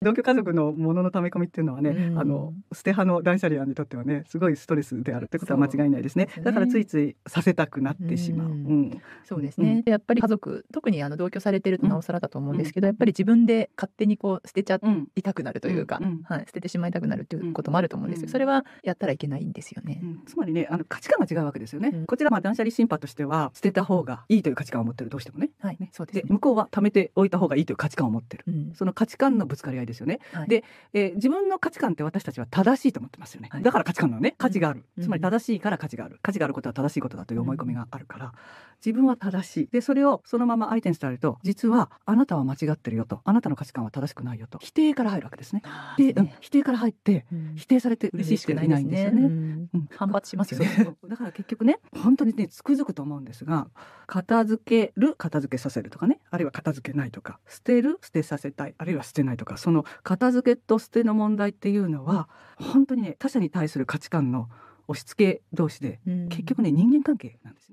同居家族のもののため込みっていうのはね、うん、あの捨て派の断捨離にとってはねすごいストレスであるってことは間違いないですね、ね、だからついついさせたくなってしまう、うんうん、そうですね、やっぱり家族特にあの同居されてるとなおさらだと思うんですけど、やっぱり自分で勝手にこう捨てちゃいたくなるというか、はい、捨ててしまいたくなるということもあると思うんですよ、それはやったらいけないんですよね、つまりねあの価値観が違うわけですよね、こちらまあ断捨離審判としては捨てた方がいいという価値観を持ってるどうしてもね,、はい、ねそうです、ね、向こうは貯めておいた方がいいという価値観を持ってる、その価値観のぶつかり合いですよね。はい、で、えー、自分の価値観って私たちは正しいと思ってますよね。はい、だから価値観のね価値がある、うん、つまり正しいから価値がある価値があることは正しいことだという思い込みがあるから、自分は正しいでそれをそのまま相手に伝えると実はあなたは間違ってるよとあなたの価値観は正しくないよと否定から入るわけですね。で、うん、否定から入って、うん、否定されて嬉しくないんですよね。うんうん、反発しますよねそうそう。だから結局ね本当にねつくづくと思うんですが片付ける片付けさせるとかねあるいは片付けないとか捨てる捨てさせたいあるいは捨てないとかその片付けと捨ての問題っていうのは本当にね他者に対する価値観の押し付け同士で、結局ね人間関係なんです。